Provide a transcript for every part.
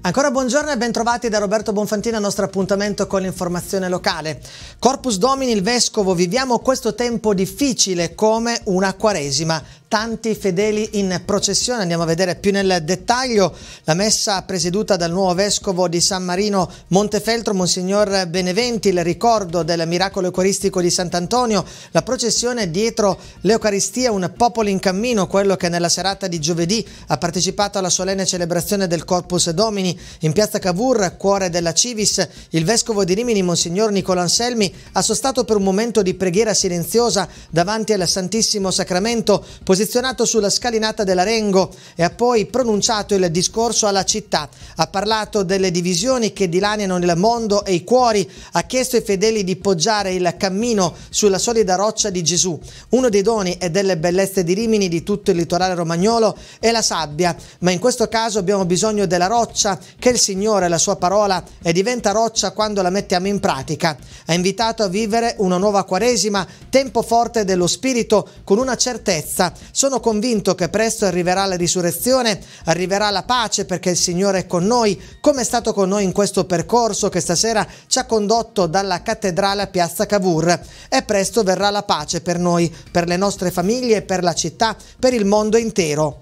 Ancora buongiorno e bentrovati da Roberto Bonfantini al nostro appuntamento con l'informazione locale. Corpus Domini, il Vescovo, viviamo questo tempo difficile come una quaresima tanti fedeli in processione. Andiamo a vedere più nel dettaglio la messa presieduta dal nuovo vescovo di San Marino Montefeltro, Monsignor Beneventi, il ricordo del miracolo eucaristico di Sant'Antonio, la processione dietro l'Eucaristia, un popolo in cammino, quello che nella serata di giovedì ha partecipato alla solenne celebrazione del Corpus Domini in piazza Cavour, cuore della Civis. Il vescovo di Rimini, Monsignor Nicola Anselmi, ha sostato per un momento di preghiera silenziosa davanti al Santissimo Sacramento, posizionato sulla scalinata dell'Arengo e ha poi pronunciato il discorso alla città. Ha parlato delle divisioni che dilaniano il mondo e i cuori, ha chiesto ai fedeli di poggiare il cammino sulla solida roccia di Gesù. Uno dei doni e delle bellezze di Rimini di tutto il litorale romagnolo è la sabbia, ma in questo caso abbiamo bisogno della roccia che il Signore, la sua parola, e diventa roccia quando la mettiamo in pratica. Ha invitato a vivere una nuova quaresima, tempo forte dello spirito, con una certezza, sono convinto che presto arriverà la risurrezione, arriverà la pace perché il Signore è con noi, come è stato con noi in questo percorso che stasera ci ha condotto dalla cattedrale a Piazza Cavour. E presto verrà la pace per noi, per le nostre famiglie, per la città, per il mondo intero.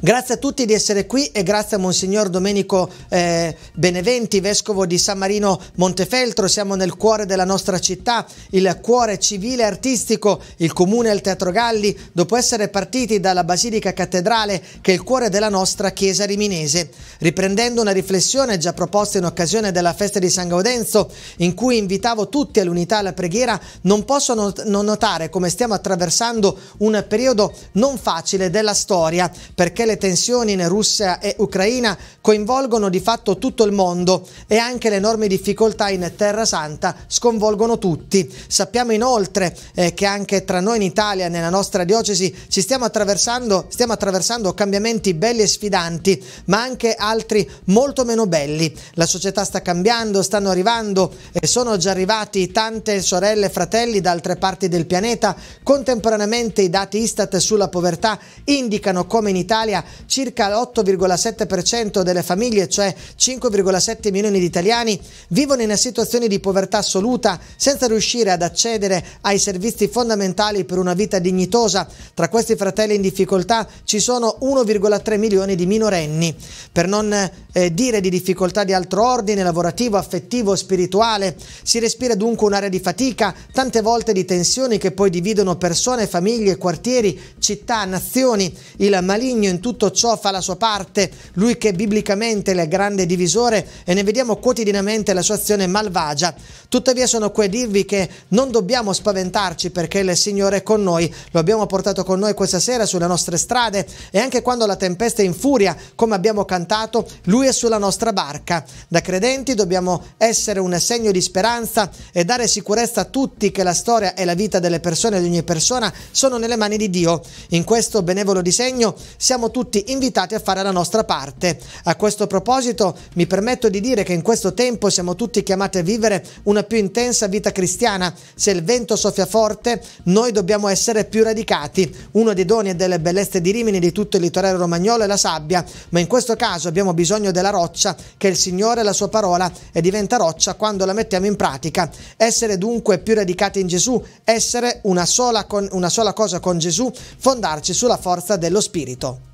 Grazie a tutti di essere qui e grazie a Monsignor Domenico eh, Beneventi, vescovo di San Marino Montefeltro. Siamo nel cuore della nostra città, il cuore civile e artistico, il comune al Teatro Galli, dopo essere partiti dalla Basilica Cattedrale che è il cuore della nostra chiesa riminese. Riprendendo una riflessione già proposta in occasione della festa di San Gaudenzo, in cui invitavo tutti all'unità e alla preghiera, non posso non notare come stiamo attraversando un periodo non facile della storia, perché perché le tensioni in Russia e Ucraina coinvolgono di fatto tutto il mondo e anche le enormi difficoltà in Terra Santa sconvolgono tutti. Sappiamo inoltre eh, che anche tra noi in Italia, nella nostra diocesi, ci stiamo attraversando, stiamo attraversando cambiamenti belli e sfidanti, ma anche altri molto meno belli. La società sta cambiando, stanno arrivando e sono già arrivati tante sorelle e fratelli da altre parti del pianeta. Contemporaneamente i dati Istat sulla povertà indicano come in Italia Italia circa l'8,7% delle famiglie, cioè 5,7 milioni di italiani, vivono in una situazione di povertà assoluta senza riuscire ad accedere ai servizi fondamentali per una vita dignitosa. Tra questi fratelli in difficoltà ci sono 1,3 milioni di minorenni. Per non eh, dire di difficoltà di altro ordine, lavorativo, affettivo, spirituale, si respira dunque un'area di fatica, tante volte di tensioni che poi dividono persone, famiglie, quartieri, città, nazioni. Il maligno in tutto ciò fa la sua parte, lui che biblicamente è il grande divisore e ne vediamo quotidianamente la sua azione malvagia. Tuttavia sono qui a dirvi che non dobbiamo spaventarci perché il Signore è con noi, lo abbiamo portato con noi questa sera sulle nostre strade e anche quando la tempesta è in furia, come abbiamo cantato, lui è sulla nostra barca. Da credenti dobbiamo essere un segno di speranza e dare sicurezza a tutti che la storia e la vita delle persone, e di ogni persona, sono nelle mani di Dio. In questo benevolo disegno siamo siamo tutti invitati a fare la nostra parte. A questo proposito mi permetto di dire che in questo tempo siamo tutti chiamati a vivere una più intensa vita cristiana. Se il vento soffia forte, noi dobbiamo essere più radicati. Uno dei doni e delle bellezze di Rimini di tutto il litorale romagnolo è la sabbia, ma in questo caso abbiamo bisogno della roccia, che il Signore la sua parola e diventa roccia quando la mettiamo in pratica. Essere dunque più radicati in Gesù, essere una sola, con, una sola cosa con Gesù, fondarci sulla forza dello Spirito.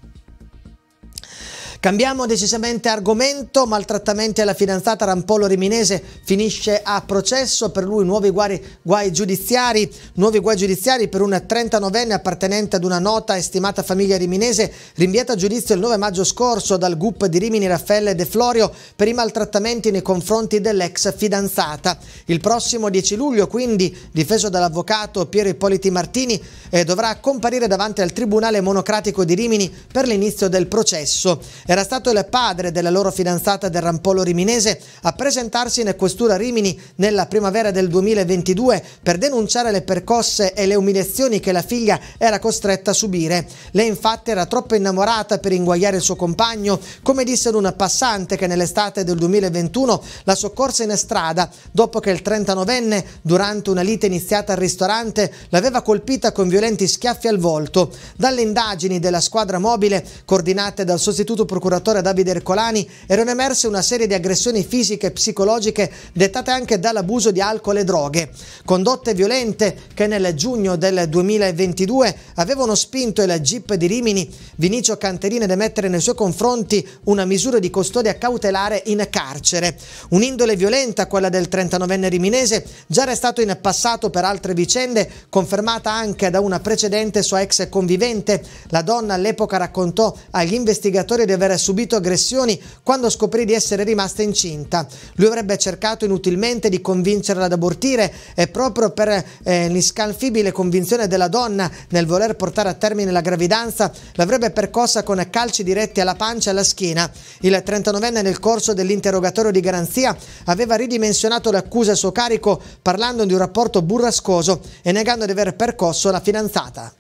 Cambiamo decisamente argomento, maltrattamenti alla fidanzata Rampolo Riminese finisce a processo, per lui nuovi guai, guai giudiziari, nuovi guai giudiziari per un 39enne appartenente ad una nota e stimata famiglia riminese, rinviata a giudizio il 9 maggio scorso dal GUP di Rimini Raffaele De Florio per i maltrattamenti nei confronti dell'ex fidanzata. Il prossimo 10 luglio, quindi, difeso dall'avvocato Piero Ippoliti Martini, eh, dovrà comparire davanti al Tribunale Monocratico di Rimini per l'inizio del processo. Era stato il padre della loro fidanzata del Rampolo riminese a presentarsi in questura Rimini nella primavera del 2022 per denunciare le percosse e le umiliazioni che la figlia era costretta a subire. Lei infatti era troppo innamorata per inguagliare il suo compagno, come disse ad un passante che nell'estate del 2021 la soccorse in strada dopo che il 39enne, durante una lite iniziata al ristorante, l'aveva colpita con violenti schiaffi al volto. Dalle indagini della squadra mobile, coordinate dal sostituto procuratore procuratore Davide Ercolani erano emerse una serie di aggressioni fisiche e psicologiche dettate anche dall'abuso di alcol e droghe, condotte violente che nel giugno del 2022 avevano spinto il GIP di Rimini Vinicio Canterini ad emettere nei suoi confronti una misura di custodia cautelare in carcere. Un'indole violenta, quella del 39enne riminese, già arrestato in passato per altre vicende, confermata anche da una precedente sua ex convivente. La donna all'epoca raccontò agli investigatori di aver aver subito aggressioni quando scoprì di essere rimasta incinta. Lui avrebbe cercato inutilmente di convincerla ad abortire e proprio per eh, l'inscanfibile convinzione della donna nel voler portare a termine la gravidanza l'avrebbe percossa con calci diretti alla pancia e alla schiena. Il 39enne nel corso dell'interrogatorio di garanzia aveva ridimensionato le accuse a suo carico parlando di un rapporto burrascoso e negando di aver percosso la fidanzata.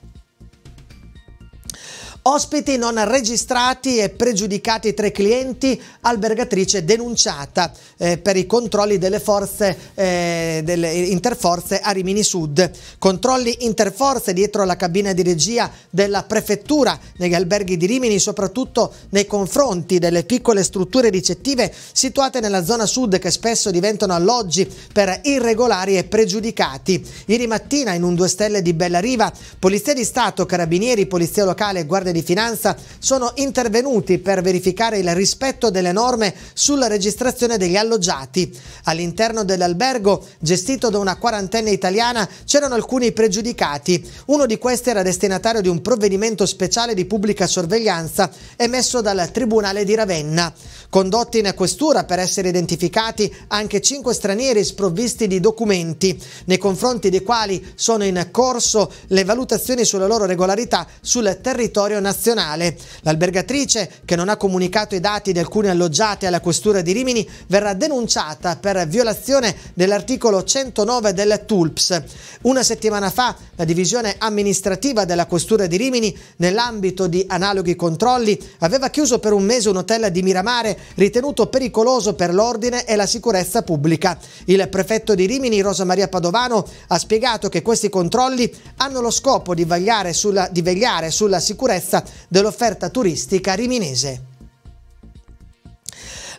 Ospiti non registrati e pregiudicati tre clienti, albergatrice denunciata eh, per i controlli delle forze eh, delle interforze a Rimini Sud. Controlli interforze dietro la cabina di regia della prefettura negli alberghi di Rimini, soprattutto nei confronti delle piccole strutture ricettive situate nella zona sud che spesso diventano alloggi per irregolari e pregiudicati. Ieri mattina in un due stelle di Bella Riva, Polizia di Stato, Carabinieri, Polizia Locale e Guardia Guardia di Finanza sono intervenuti per verificare il rispetto delle norme sulla registrazione degli alloggiati. All'interno dell'albergo, gestito da una quarantenne italiana, c'erano alcuni pregiudicati. Uno di questi era destinatario di un provvedimento speciale di pubblica sorveglianza emesso dal Tribunale di Ravenna. Condotti in questura per essere identificati anche cinque stranieri sprovvisti di documenti, nei confronti dei quali sono in corso le valutazioni sulla loro regolarità sul territorio territorio nazionale. L'albergatrice, che non ha comunicato i dati di alcune alloggiate alla questura di Rimini, verrà denunciata per violazione dell'articolo 109 del TULPS. Una settimana fa la divisione amministrativa della questura di Rimini, nell'ambito di analoghi controlli, aveva chiuso per un mese un hotel di Miramare ritenuto pericoloso per l'ordine e la sicurezza pubblica. Il prefetto di Rimini, Rosa Maria Padovano, ha spiegato che questi controlli hanno lo scopo di sulla, di vegliare sulla sicurezza ricchezza dell'offerta turistica riminese.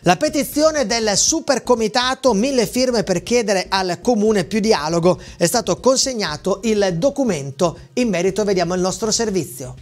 La petizione del Supercomitato Mille firme per chiedere al Comune più dialogo è stato consegnato il documento. In merito vediamo il nostro servizio.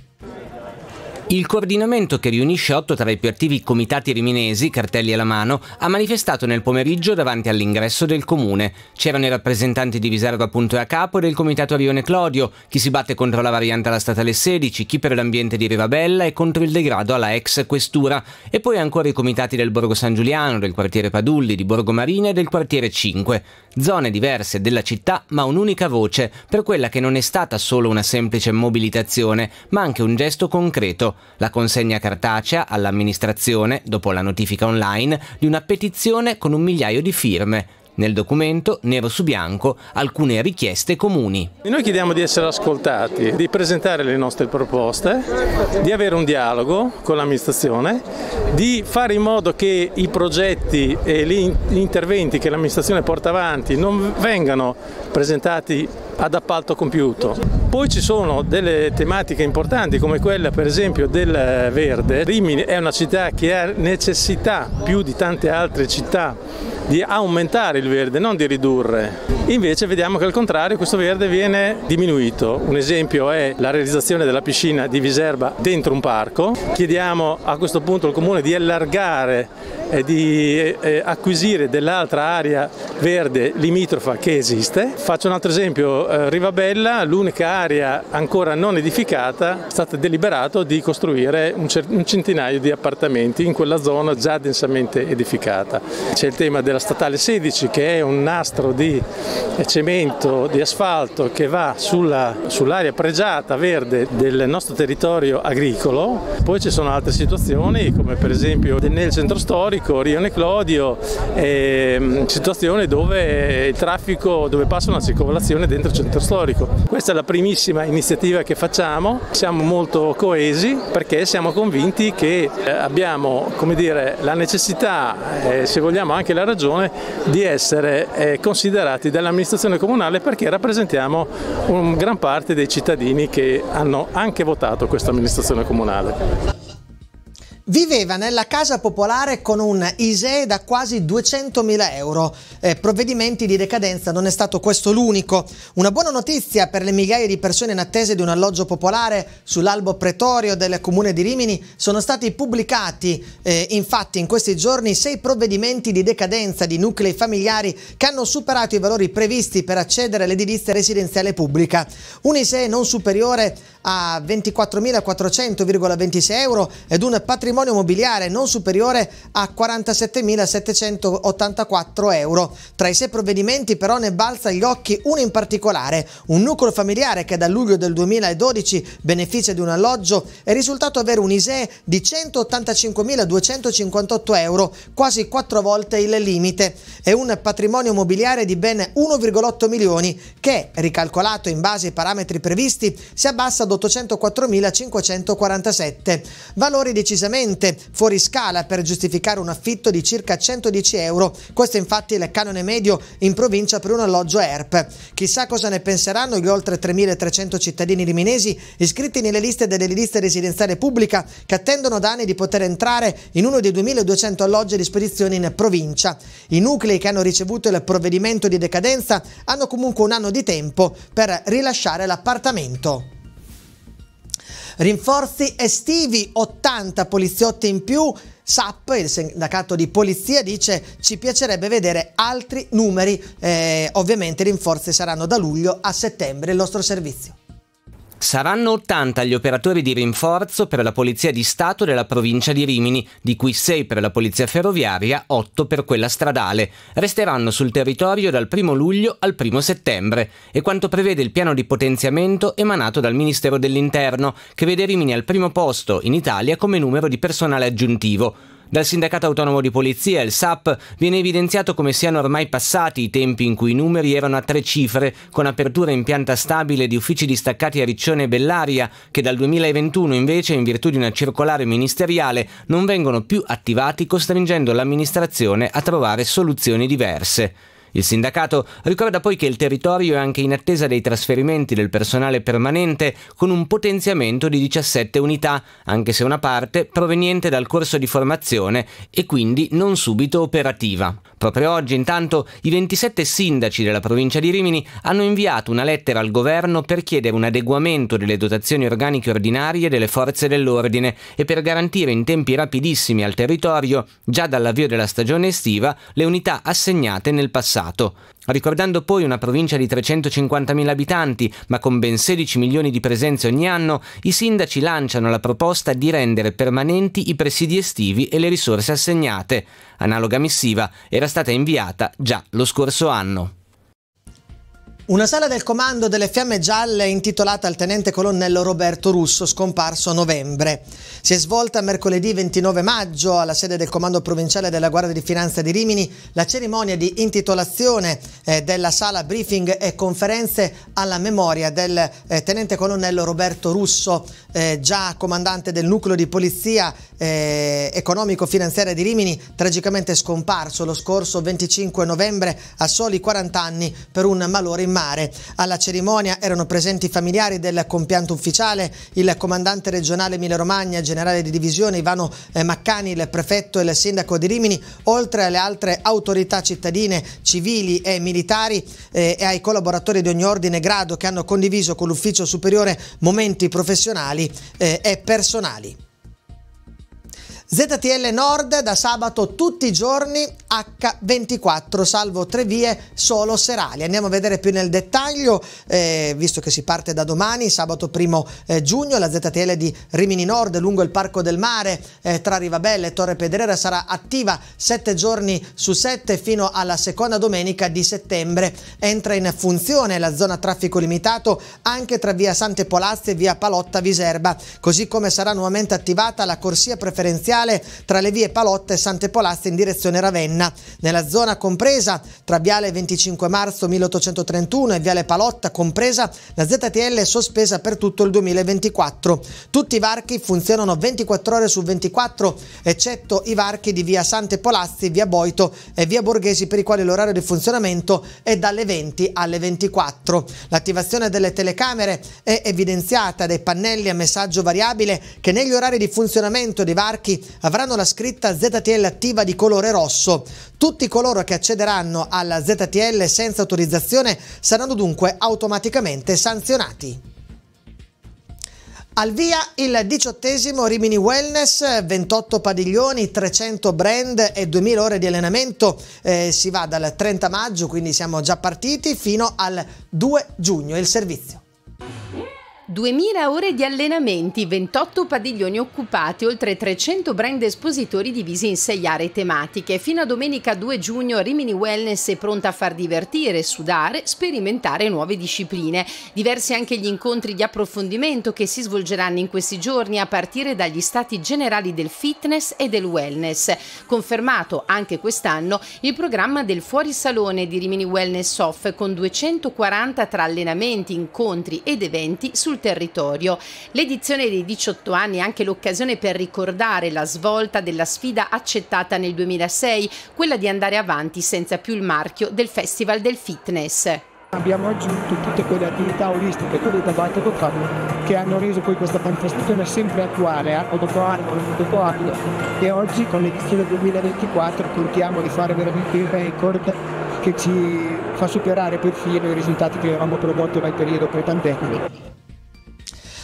Il coordinamento che riunisce otto tra i più attivi comitati riminesi, cartelli alla mano, ha manifestato nel pomeriggio davanti all'ingresso del comune. C'erano i rappresentanti di Viserva Punto e a Capo e del comitato Rione Clodio, chi si batte contro la variante alla statale 16, chi per l'ambiente di Rivabella e contro il degrado alla ex questura, e poi ancora i comitati del Borgo San Giuliano, del quartiere Padulli, di Borgo Marina e del quartiere 5. Zone diverse della città ma un'unica voce per quella che non è stata solo una semplice mobilitazione, ma anche un gesto concreto la consegna cartacea all'amministrazione, dopo la notifica online, di una petizione con un migliaio di firme, nel documento, nero su bianco, alcune richieste comuni. Noi chiediamo di essere ascoltati, di presentare le nostre proposte, di avere un dialogo con l'amministrazione, di fare in modo che i progetti e gli interventi che l'amministrazione porta avanti non vengano presentati ad appalto compiuto. Poi ci sono delle tematiche importanti come quella per esempio del verde. Rimini è una città che ha necessità più di tante altre città di aumentare il verde, non di ridurre. Invece vediamo che al contrario questo verde viene diminuito. Un esempio è la realizzazione della piscina di Viserba dentro un parco. Chiediamo a questo punto al comune di allargare e di acquisire dell'altra area verde limitrofa che esiste. Faccio un altro esempio, eh, Rivabella, l'unica area ancora non edificata, è stato deliberato di costruire un centinaio di appartamenti in quella zona già densamente edificata. C'è il tema della statale 16 che è un nastro di cemento, di asfalto che va sull'area pregiata verde del nostro territorio agricolo, poi ci sono altre situazioni come per esempio nel centro storico, Rione Clodio, eh, situazione dove il traffico, dove passa una circolazione dentro il centro storico. Questa è la primissima iniziativa che facciamo, siamo molto coesi perché siamo convinti che eh, abbiamo come dire, la necessità, eh, se vogliamo anche la ragione, ragione di essere eh, considerati dall'amministrazione comunale perché rappresentiamo gran parte dei cittadini che hanno anche votato questa amministrazione comunale. Viveva nella casa popolare con un ISEE da quasi 200.000 euro. Eh, provvedimenti di decadenza, non è stato questo l'unico. Una buona notizia per le migliaia di persone in attesa di un alloggio popolare sull'albo pretorio del comune di Rimini sono stati pubblicati eh, infatti in questi giorni sei provvedimenti di decadenza di nuclei familiari che hanno superato i valori previsti per accedere all'edilizia residenziale pubblica. Un ISEE non superiore a 24.400,26 euro ed un patrimonio patrimonio mobiliare non superiore a 47.784 euro. Tra i sei provvedimenti però ne balza agli occhi uno in particolare, un nucleo familiare che da luglio del 2012 beneficia di un alloggio è risultato avere un ISEE di 185.258 euro, quasi quattro volte il limite, e un patrimonio mobiliare di ben 1,8 milioni che, ricalcolato in base ai parametri previsti, si abbassa ad 804.547, valori decisamente totalmente fuori scala per giustificare un affitto di circa 110 euro. Questo è infatti il canone medio in provincia per un alloggio ERP. Chissà cosa ne penseranno gli oltre 3.300 cittadini riminesi iscritti nelle liste dell'edilizia residenziale pubblica che attendono da anni di poter entrare in uno dei 2.200 alloggi a disposizione in provincia. I nuclei che hanno ricevuto il provvedimento di decadenza hanno comunque un anno di tempo per rilasciare l'appartamento. Rinforzi estivi, 80 poliziotti in più. SAP, il sindacato di polizia, dice ci piacerebbe vedere altri numeri. Eh, ovviamente i rinforzi saranno da luglio a settembre il nostro servizio. Saranno 80 gli operatori di rinforzo per la Polizia di Stato della provincia di Rimini, di cui 6 per la Polizia Ferroviaria, 8 per quella stradale. Resteranno sul territorio dal 1 luglio al 1 settembre e quanto prevede il piano di potenziamento emanato dal Ministero dell'Interno, che vede Rimini al primo posto in Italia come numero di personale aggiuntivo. Dal Sindacato Autonomo di Polizia, il SAP, viene evidenziato come siano ormai passati i tempi in cui i numeri erano a tre cifre, con apertura in pianta stabile di uffici distaccati a Riccione e Bellaria, che dal 2021 invece, in virtù di una circolare ministeriale, non vengono più attivati costringendo l'amministrazione a trovare soluzioni diverse. Il sindacato ricorda poi che il territorio è anche in attesa dei trasferimenti del personale permanente con un potenziamento di 17 unità, anche se una parte proveniente dal corso di formazione e quindi non subito operativa. Proprio oggi intanto i 27 sindaci della provincia di Rimini hanno inviato una lettera al governo per chiedere un adeguamento delle dotazioni organiche ordinarie delle forze dell'ordine e per garantire in tempi rapidissimi al territorio, già dall'avvio della stagione estiva, le unità assegnate nel passato passato, ricordando poi una provincia di 350.000 abitanti, ma con ben 16 milioni di presenze ogni anno, i sindaci lanciano la proposta di rendere permanenti i presidi estivi e le risorse assegnate. Analoga missiva era stata inviata già lo scorso anno. Una sala del comando delle Fiamme Gialle intitolata al tenente colonnello Roberto Russo, scomparso a novembre. Si è svolta mercoledì 29 maggio alla sede del comando provinciale della Guardia di Finanza di Rimini la cerimonia di intitolazione eh, della sala briefing e conferenze alla memoria del eh, tenente colonnello Roberto Russo, eh, già comandante del nucleo di polizia eh, economico-finanziaria di Rimini, tragicamente scomparso lo scorso 25 novembre a soli 40 anni per un malore immaginario mare. Alla cerimonia erano presenti i familiari del compianto ufficiale, il comandante regionale Emilia Romagna, il generale di divisione Ivano eh, Maccani, il prefetto e il sindaco di Rimini, oltre alle altre autorità cittadine, civili e militari eh, e ai collaboratori di ogni ordine e grado che hanno condiviso con l'Ufficio Superiore momenti professionali eh, e personali. ZTL Nord da sabato tutti i giorni H24 salvo tre vie solo serali. Andiamo a vedere più nel dettaglio eh, visto che si parte da domani sabato 1 eh, giugno la ZTL di Rimini Nord lungo il Parco del Mare eh, tra Rivabelle e Torre Pedrera sarà attiva sette giorni su sette fino alla seconda domenica di settembre. Entra in funzione la zona traffico limitato anche tra via Sante Polazze e via Palotta Viserba così come sarà nuovamente attivata la corsia preferenziale locale tra le vie Palotta e Sante Polazze in direzione Ravenna. Nella zona compresa tra Viale 25 Marzo 1831 e Viale Palotta compresa, la ZTL è sospesa per tutto il 2024. Tutti i varchi funzionano 24 ore su 24, eccetto i varchi di via Sante Polazzi, via Boito e via Borghesi per i quali l'orario di funzionamento è dalle 20 alle 24. L'attivazione delle telecamere è evidenziata dai pannelli a messaggio variabile che negli orari di funzionamento dei varchi avranno la scritta ZTL attiva di colore rosso. Tutti coloro che accederanno alla ZTL senza autorizzazione saranno dunque automaticamente sanzionati. Al via il diciottesimo Rimini Wellness, 28 padiglioni, 300 brand e 2000 ore di allenamento. Eh, si va dal 30 maggio, quindi siamo già partiti, fino al 2 giugno il servizio. 2000 ore di allenamenti, 28 padiglioni occupati, oltre 300 brand espositori divisi in 6 aree tematiche. Fino a domenica 2 giugno Rimini Wellness è pronta a far divertire, sudare, sperimentare nuove discipline. Diversi anche gli incontri di approfondimento che si svolgeranno in questi giorni a partire dagli stati generali del fitness e del wellness. Confermato anche quest'anno il programma del fuorisalone di Rimini Wellness Off con 240 tra allenamenti, incontri ed eventi sul territorio. L'edizione dei 18 anni è anche l'occasione per ricordare la svolta della sfida accettata nel 2006, quella di andare avanti senza più il marchio del Festival del Fitness. Abbiamo aggiunto tutte quelle attività olistiche, quelle da battito ecco club, che hanno reso poi questa manifestazione sempre attuale, anno eh. dopo anno, anno dopo anno, e oggi con l'edizione 2024 contiamo di fare veramente il record che ci fa superare perfino i risultati che avevamo prodotto nel periodo pre-pandemico.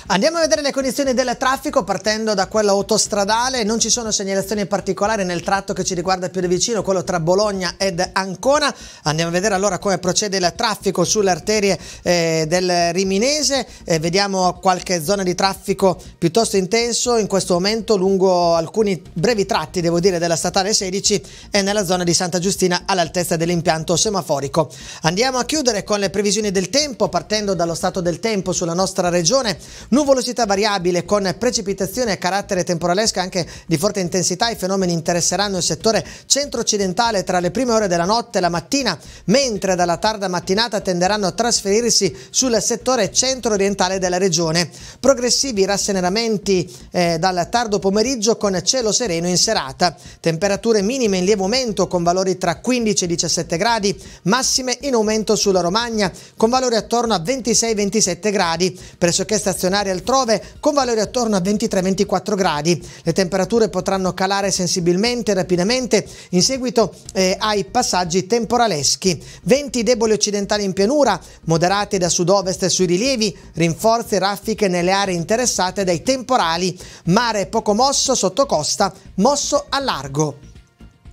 Andiamo a vedere le condizioni del traffico partendo da quello autostradale, non ci sono segnalazioni particolari nel tratto che ci riguarda più di vicino, quello tra Bologna ed Ancona. Andiamo a vedere allora come procede il traffico sulle arterie eh, del Riminese, eh, vediamo qualche zona di traffico piuttosto intenso in questo momento lungo alcuni brevi tratti, devo dire, della statale 16 e nella zona di Santa Giustina all'altezza dell'impianto semaforico. Andiamo a chiudere con le previsioni del tempo partendo dallo stato del tempo sulla nostra regione Nuvolosità variabile con precipitazione a carattere temporalesco anche di forte intensità. I fenomeni interesseranno il settore centro-occidentale tra le prime ore della notte e la mattina, mentre dalla tarda mattinata tenderanno a trasferirsi sul settore centro-orientale della regione. Progressivi rasseneramenti eh, dal tardo pomeriggio con cielo sereno in serata. Temperature minime in lieve aumento con valori tra 15 e 17 gradi, massime in aumento sulla Romagna con valori attorno a 26-27 gradi, pressoché stazionari mare altrove con valori attorno a 23-24 gradi. Le temperature potranno calare sensibilmente e rapidamente in seguito eh, ai passaggi temporaleschi. Venti deboli occidentali in pianura, moderati da sud-ovest sui rilievi, rinforzi e raffiche nelle aree interessate dai temporali. Mare poco mosso sotto costa, mosso a largo.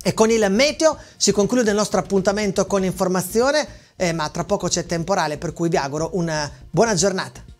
E con il meteo si conclude il nostro appuntamento con informazione, eh, ma tra poco c'è temporale, per cui vi auguro una buona giornata.